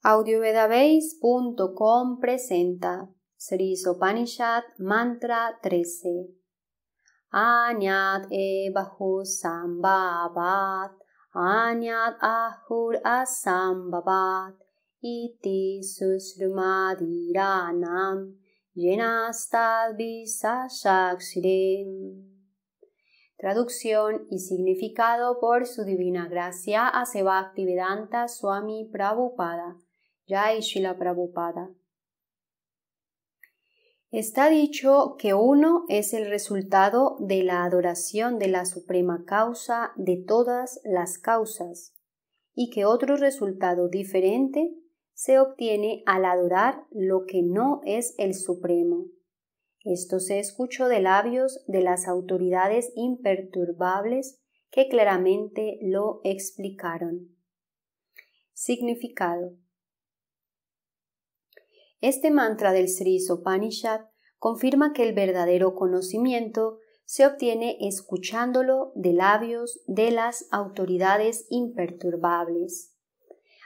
audiovedabase.com presenta Sri Sopanishad Mantra 13. Anyat ebahu sambabat, anyat ahur asambabat, iti susrumadiranam, yenastad visashakshirem. Traducción y significado por su divina gracia a Vedanta Swami Prabhupada Jai Prabhupada. Está dicho que uno es el resultado de la adoración de la suprema causa de todas las causas y que otro resultado diferente se obtiene al adorar lo que no es el supremo. Esto se escuchó de labios de las autoridades imperturbables que claramente lo explicaron. Significado este mantra del Sri Sopanishad confirma que el verdadero conocimiento se obtiene escuchándolo de labios de las autoridades imperturbables.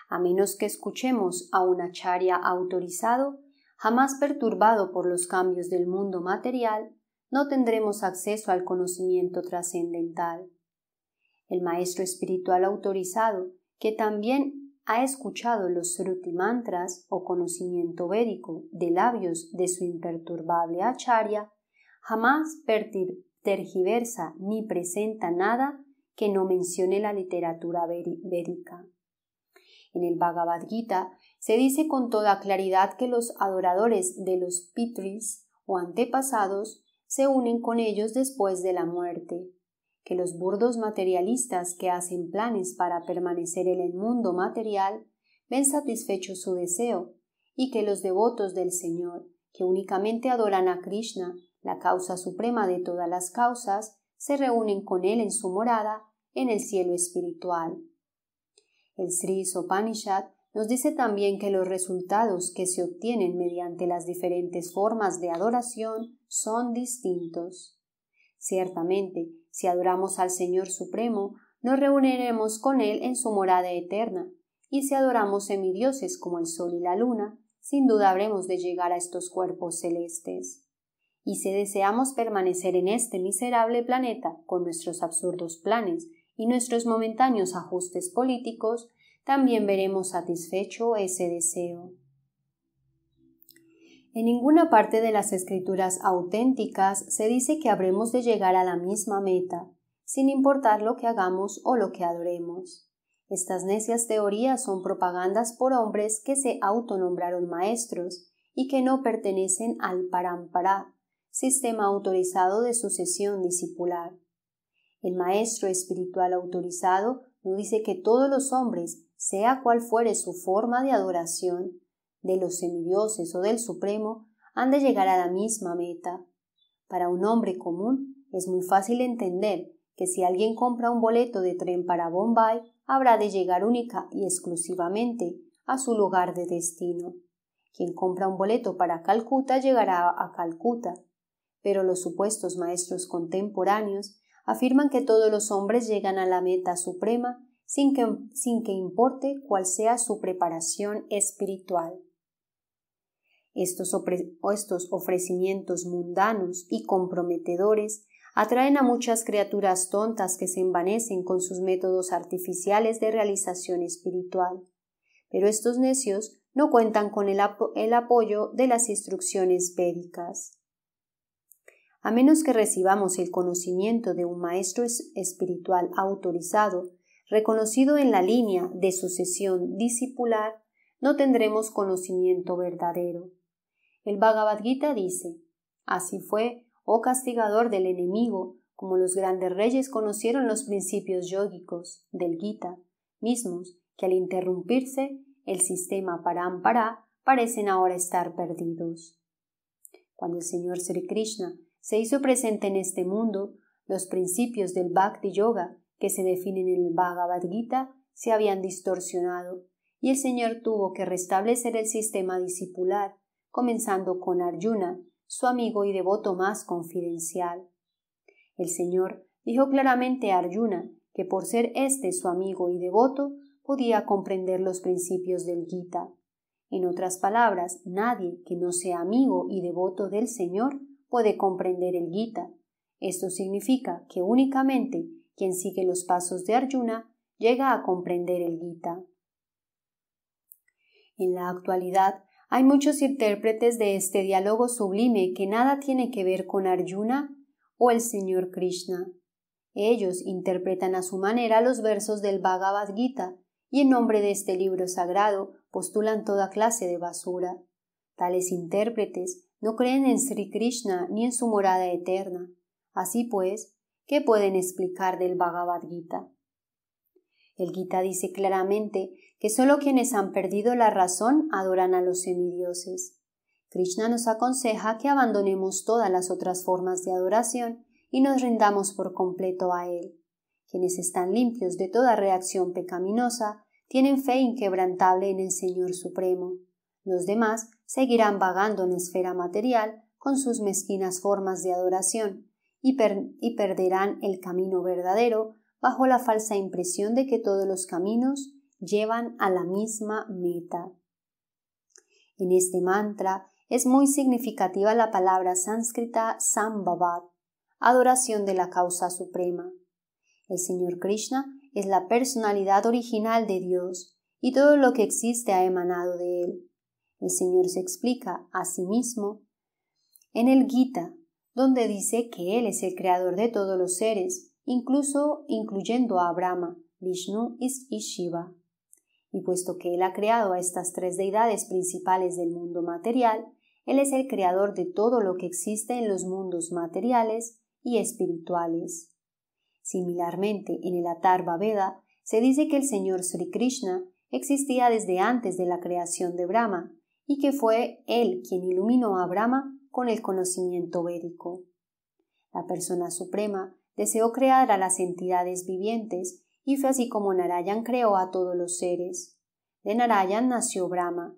A menos que escuchemos a un acharya autorizado, jamás perturbado por los cambios del mundo material, no tendremos acceso al conocimiento trascendental. El maestro espiritual autorizado, que también ha escuchado los srutimantras o conocimiento védico de labios de su imperturbable Acharya, jamás tergiversa ni presenta nada que no mencione la literatura védica. En el Bhagavad Gita se dice con toda claridad que los adoradores de los pitris o antepasados se unen con ellos después de la muerte, que los burdos materialistas que hacen planes para permanecer en el mundo material ven satisfecho su deseo, y que los devotos del Señor, que únicamente adoran a Krishna, la causa suprema de todas las causas, se reúnen con él en su morada, en el cielo espiritual. El Sri Sopanishad nos dice también que los resultados que se obtienen mediante las diferentes formas de adoración son distintos. Ciertamente, si adoramos al Señor Supremo, nos reuniremos con Él en su morada eterna, y si adoramos semidioses como el Sol y la Luna, sin duda habremos de llegar a estos cuerpos celestes. Y si deseamos permanecer en este miserable planeta con nuestros absurdos planes y nuestros momentáneos ajustes políticos, también veremos satisfecho ese deseo. En ninguna parte de las escrituras auténticas se dice que habremos de llegar a la misma meta, sin importar lo que hagamos o lo que adoremos. Estas necias teorías son propagandas por hombres que se autonombraron maestros y que no pertenecen al Parampará, sistema autorizado de sucesión discipular. El maestro espiritual autorizado no dice que todos los hombres, sea cual fuere su forma de adoración, de los semidioses o del Supremo han de llegar a la misma meta. Para un hombre común es muy fácil entender que si alguien compra un boleto de tren para Bombay, habrá de llegar única y exclusivamente a su lugar de destino. Quien compra un boleto para Calcuta llegará a Calcuta. Pero los supuestos maestros contemporáneos afirman que todos los hombres llegan a la meta suprema sin que, sin que importe cuál sea su preparación espiritual. Estos, ofrecimientos mundanos y comprometedores atraen a muchas criaturas tontas que se envanecen con sus métodos artificiales de realización espiritual. Pero estos necios no cuentan con el, apoyo de las instrucciones védicas. A menos que recibamos el conocimiento de un maestro espiritual autorizado, reconocido en la línea de sucesión discipular, no tendremos conocimiento verdadero. El Bhagavad Gita dice, Así fue, oh castigador del enemigo, como los grandes reyes conocieron los principios yógicos del Gita, mismos que al interrumpirse el sistema Parampara parecen ahora estar perdidos. Cuando el Señor Sri Krishna se hizo presente en este mundo, los principios del Bhakti Yoga que se definen en el Bhagavad Gita se habían distorsionado y el Señor tuvo que restablecer el sistema discipular comenzando con Arjuna, su amigo y devoto más confidencial. El Señor dijo claramente a Arjuna que por ser éste su amigo y devoto podía comprender los principios del Gita. En otras palabras, nadie que no sea amigo y devoto del Señor puede comprender el Gita. Esto significa que únicamente quien sigue los pasos de Arjuna llega a comprender el Gita. En la actualidad, hay muchos intérpretes de este diálogo sublime que nada tiene que ver con Arjuna o el Señor Krishna. Ellos interpretan a su manera los versos del Bhagavad Gita y en nombre de este libro sagrado postulan toda clase de basura. Tales intérpretes no creen en Sri Krishna ni en su morada eterna. Así pues, ¿qué pueden explicar del Bhagavad Gita? El Gita dice claramente que solo quienes han perdido la razón adoran a los semidioses. Krishna nos aconseja que abandonemos todas las otras formas de adoración y nos rindamos por completo a Él. Quienes están limpios de toda reacción pecaminosa tienen fe inquebrantable en el Señor Supremo. Los demás seguirán vagando en esfera material con sus mezquinas formas de adoración y perderán el camino verdadero bajo la falsa impresión de que todos los caminos llevan a la misma meta. En este mantra es muy significativa la palabra sánscrita Sambhavat, adoración de la causa suprema. El Señor Krishna es la personalidad original de Dios y todo lo que existe ha emanado de él. El Señor se explica a sí mismo en el Gita, donde dice que Él es el creador de todos los seres incluso incluyendo a Brahma, Vishnu y Shiva. Y puesto que Él ha creado a estas tres deidades principales del mundo material, Él es el creador de todo lo que existe en los mundos materiales y espirituales. Similarmente, en el Atarva Veda se dice que el Señor Sri Krishna existía desde antes de la creación de Brahma y que fue Él quien iluminó a Brahma con el conocimiento védico. La persona suprema deseó crear a las entidades vivientes, y fue así como Narayan creó a todos los seres. De Narayan nació Brahma.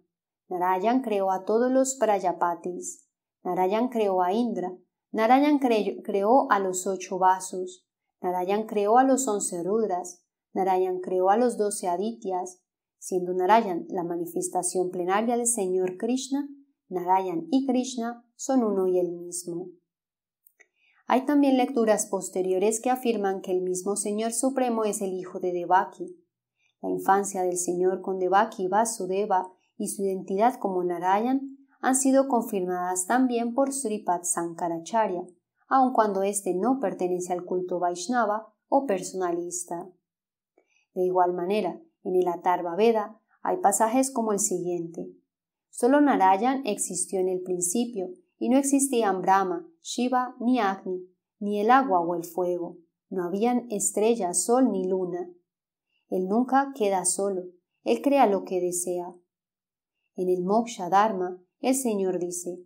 Narayan creó a todos los Prayapatis. Narayan creó a Indra. Narayan creó a los ocho vasos. Narayan creó a los once rudras. Narayan creó a los doce adityas. Siendo Narayan la manifestación plenaria del Señor Krishna, Narayan y Krishna son uno y el mismo. Hay también lecturas posteriores que afirman que el mismo Señor Supremo es el hijo de Devaki. La infancia del Señor con Devaki Vasudeva y su identidad como Narayan han sido confirmadas también por Sripad Sankaracharya, aun cuando éste no pertenece al culto Vaishnava o personalista. De igual manera, en el Atarva Veda hay pasajes como el siguiente. Solo Narayan existió en el principio y no existían Brahma, Shiva ni Agni, ni el agua o el fuego. No habían estrella, sol ni luna. Él nunca queda solo, él crea lo que desea. En el Moksha Dharma, el Señor dice: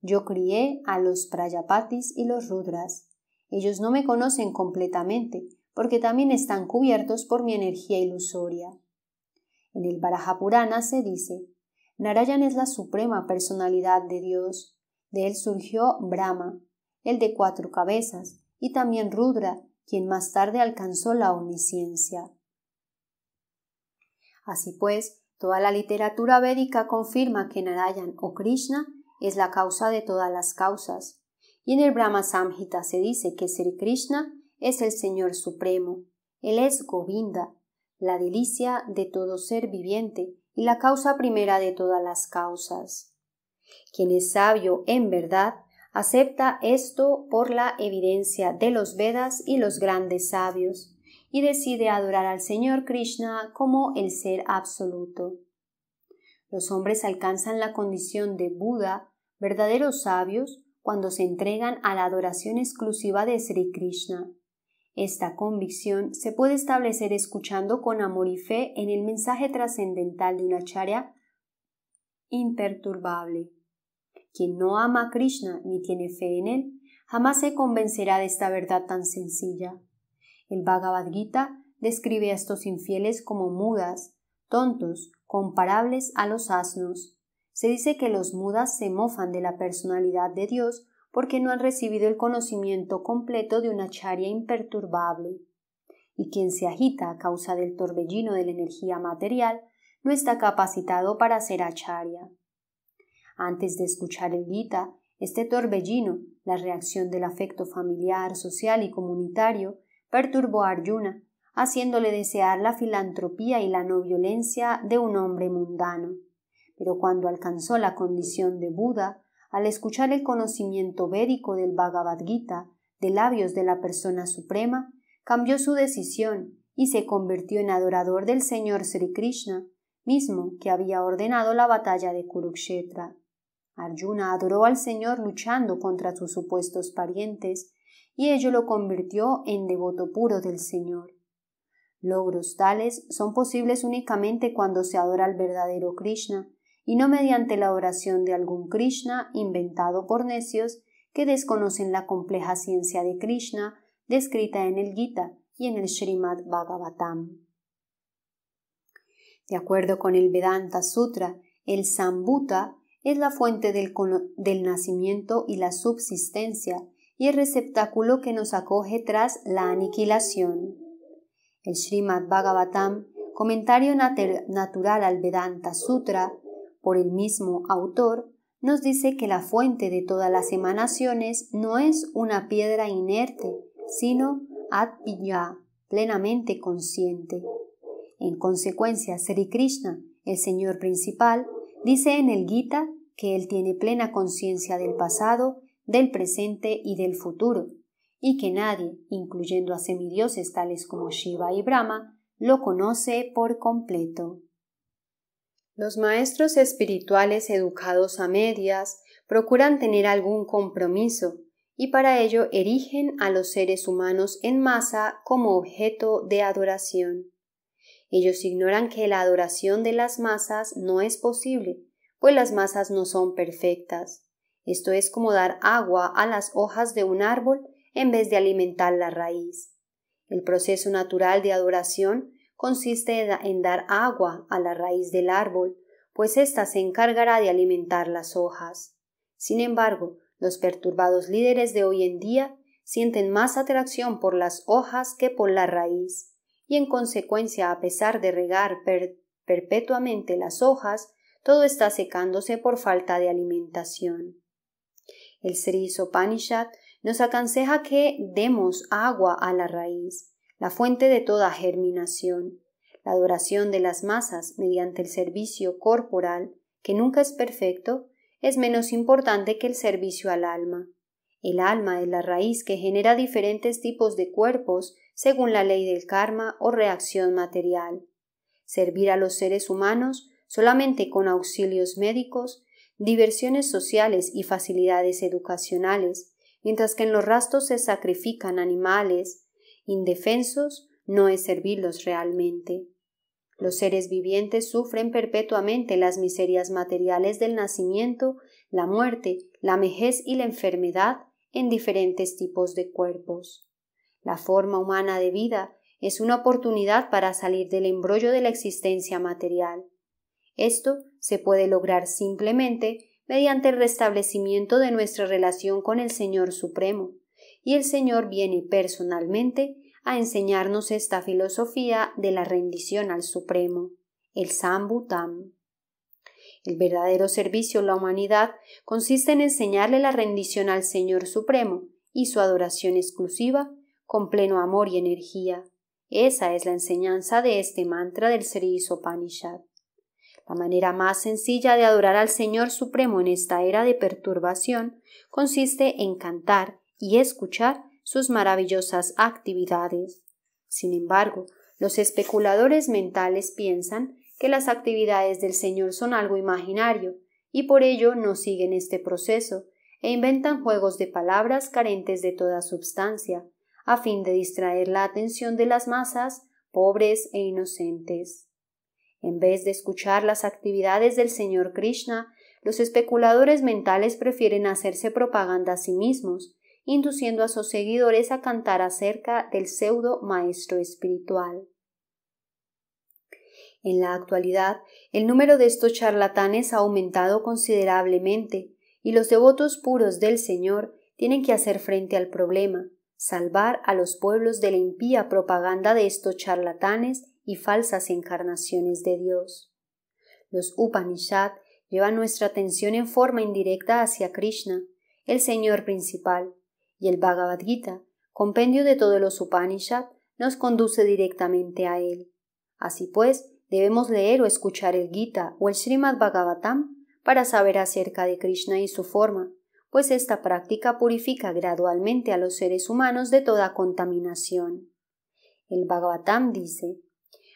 Yo crié a los Prayapatis y los Rudras. Ellos no me conocen completamente, porque también están cubiertos por mi energía ilusoria. En el Barajapurana se dice: Narayan es la suprema personalidad de Dios. De él surgió Brahma, el de cuatro cabezas, y también Rudra, quien más tarde alcanzó la omnisciencia. Así pues, toda la literatura védica confirma que Narayan o Krishna es la causa de todas las causas, y en el Brahma Samhita se dice que ser Krishna es el Señor Supremo, Él es Govinda, la delicia de todo ser viviente y la causa primera de todas las causas. Quien es sabio en verdad, acepta esto por la evidencia de los Vedas y los grandes sabios, y decide adorar al Señor Krishna como el ser absoluto. Los hombres alcanzan la condición de Buda, verdaderos sabios, cuando se entregan a la adoración exclusiva de Sri Krishna. Esta convicción se puede establecer escuchando con amor y fe en el mensaje trascendental de una charia imperturbable. Quien no ama a Krishna ni tiene fe en él, jamás se convencerá de esta verdad tan sencilla. El Bhagavad Gita describe a estos infieles como mudas, tontos, comparables a los asnos. Se dice que los mudas se mofan de la personalidad de Dios porque no han recibido el conocimiento completo de una charia imperturbable. Y quien se agita a causa del torbellino de la energía material no está capacitado para ser acharya. Antes de escuchar el Gita, este torbellino, la reacción del afecto familiar, social y comunitario, perturbó a Arjuna, haciéndole desear la filantropía y la no violencia de un hombre mundano. Pero cuando alcanzó la condición de Buda, al escuchar el conocimiento védico del Bhagavad Gita, de labios de la persona suprema, cambió su decisión y se convirtió en adorador del Señor Sri Krishna, mismo que había ordenado la batalla de Kurukshetra. Arjuna adoró al Señor luchando contra sus supuestos parientes, y ello lo convirtió en devoto puro del Señor. Logros tales son posibles únicamente cuando se adora al verdadero Krishna, y no mediante la oración de algún Krishna inventado por necios que desconocen la compleja ciencia de Krishna descrita en el Gita y en el Srimad Bhagavatam. De acuerdo con el Vedanta Sutra, el Sambhuta es la fuente del, nacimiento y la subsistencia y el receptáculo que nos acoge tras la aniquilación. El Srimad Bhagavatam, comentario natural al Vedanta Sutra, por el mismo autor, nos dice que la fuente de todas las emanaciones no es una piedra inerte, sino Atpiya, plenamente consciente. En consecuencia, Sri Krishna, el Señor principal, Dice en el Gita que él tiene plena conciencia del pasado, del presente y del futuro, y que nadie, incluyendo a semidioses tales como Shiva y Brahma, lo conoce por completo. Los maestros espirituales educados a medias procuran tener algún compromiso, y para ello erigen a los seres humanos en masa como objeto de adoración. Ellos ignoran que la adoración de las masas no es posible, pues las masas no son perfectas. Esto es como dar agua a las hojas de un árbol en vez de alimentar la raíz. El proceso natural de adoración consiste en dar agua a la raíz del árbol, pues ésta se encargará de alimentar las hojas. Sin embargo, los perturbados líderes de hoy en día sienten más atracción por las hojas que por la raíz y en consecuencia a pesar de regar perpetuamente las hojas, todo está secándose por falta de alimentación. El Sri Sopanishad nos aconseja que demos agua a la raíz, la fuente de toda germinación. La adoración de las masas mediante el servicio corporal, que nunca es perfecto, es menos importante que el servicio al alma. El alma es la raíz que genera diferentes tipos de cuerpos según la ley del karma o reacción material. Servir a los seres humanos solamente con auxilios médicos, diversiones sociales y facilidades educacionales, mientras que en los rastros se sacrifican animales indefensos, no es servirlos realmente. Los seres vivientes sufren perpetuamente las miserias materiales del nacimiento, la muerte, la vejez y la enfermedad en diferentes tipos de cuerpos. La forma humana de vida es una oportunidad para salir del embrollo de la existencia material. Esto se puede lograr simplemente mediante el restablecimiento de nuestra relación con el Señor Supremo, y el Señor viene personalmente a enseñarnos esta filosofía de la rendición al Supremo, el Sambutam. El verdadero servicio a la humanidad consiste en enseñarle la rendición al Señor Supremo y su adoración exclusiva con pleno amor y energía. Esa es la enseñanza de este mantra del Sri Upanishad. La manera más sencilla de adorar al Señor Supremo en esta era de perturbación consiste en cantar y escuchar sus maravillosas actividades. Sin embargo, los especuladores mentales piensan que las actividades del Señor son algo imaginario, y por ello no siguen este proceso, e inventan juegos de palabras carentes de toda substancia, a fin de distraer la atención de las masas pobres e inocentes. En vez de escuchar las actividades del señor Krishna, los especuladores mentales prefieren hacerse propaganda a sí mismos, induciendo a sus seguidores a cantar acerca del pseudo maestro espiritual. En la actualidad, el número de estos charlatanes ha aumentado considerablemente, y los devotos puros del Señor tienen que hacer frente al problema, salvar a los pueblos de la impía propaganda de estos charlatanes y falsas encarnaciones de Dios. Los Upanishad llevan nuestra atención en forma indirecta hacia Krishna, el Señor principal, y el Bhagavad Gita, compendio de todos los Upanishad, nos conduce directamente a él. Así pues, debemos leer o escuchar el Gita o el Srimad Bhagavatam para saber acerca de Krishna y su forma, pues esta práctica purifica gradualmente a los seres humanos de toda contaminación. El Bhagavatam dice,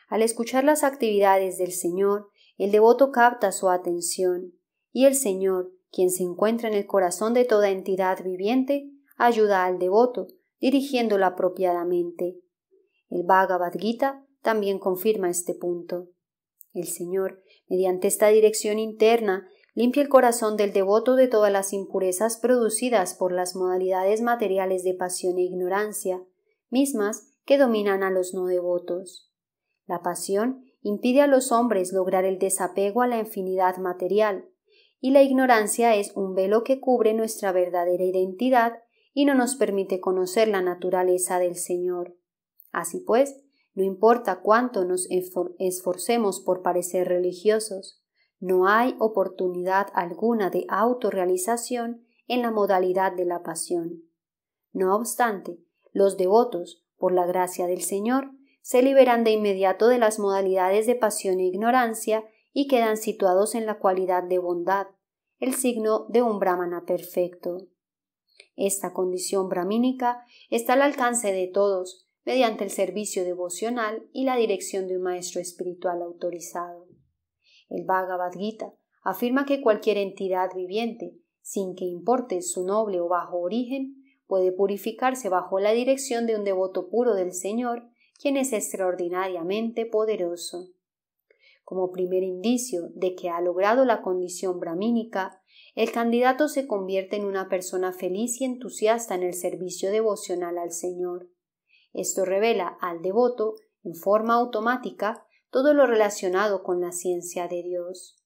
al escuchar las actividades del Señor, el devoto capta su atención, y el Señor, quien se encuentra en el corazón de toda entidad viviente, ayuda al devoto, dirigiéndolo apropiadamente. El Bhagavad Gita también confirma este punto. El Señor, mediante esta dirección interna, limpia el corazón del devoto de todas las impurezas producidas por las modalidades materiales de pasión e ignorancia, mismas que dominan a los no devotos. La pasión impide a los hombres lograr el desapego a la infinidad material, y la ignorancia es un velo que cubre nuestra verdadera identidad y no nos permite conocer la naturaleza del Señor. Así pues, no importa cuánto nos esforcemos por parecer religiosos, no hay oportunidad alguna de autorrealización en la modalidad de la pasión. No obstante, los devotos, por la gracia del Señor, se liberan de inmediato de las modalidades de pasión e ignorancia y quedan situados en la cualidad de bondad, el signo de un brahmana perfecto. Esta condición brahmínica está al alcance de todos, mediante el servicio devocional y la dirección de un maestro espiritual autorizado. El Bhagavad Gita afirma que cualquier entidad viviente, sin que importe su noble o bajo origen, puede purificarse bajo la dirección de un devoto puro del Señor, quien es extraordinariamente poderoso. Como primer indicio de que ha logrado la condición brahmínica, el candidato se convierte en una persona feliz y entusiasta en el servicio devocional al Señor. Esto revela al devoto, en forma automática, todo lo relacionado con la ciencia de Dios.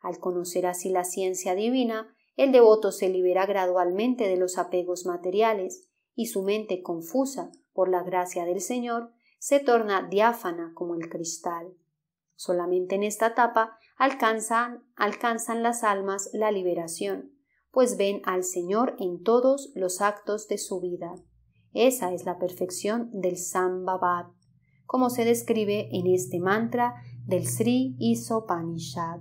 Al conocer así la ciencia divina, el devoto se libera gradualmente de los apegos materiales y su mente confusa por la gracia del Señor se torna diáfana como el cristal. Solamente en esta etapa alcanzan, las almas la liberación, pues ven al Señor en todos los actos de su vida. Esa es la perfección del Sambabat como se describe en este mantra del Sri Isopanishad.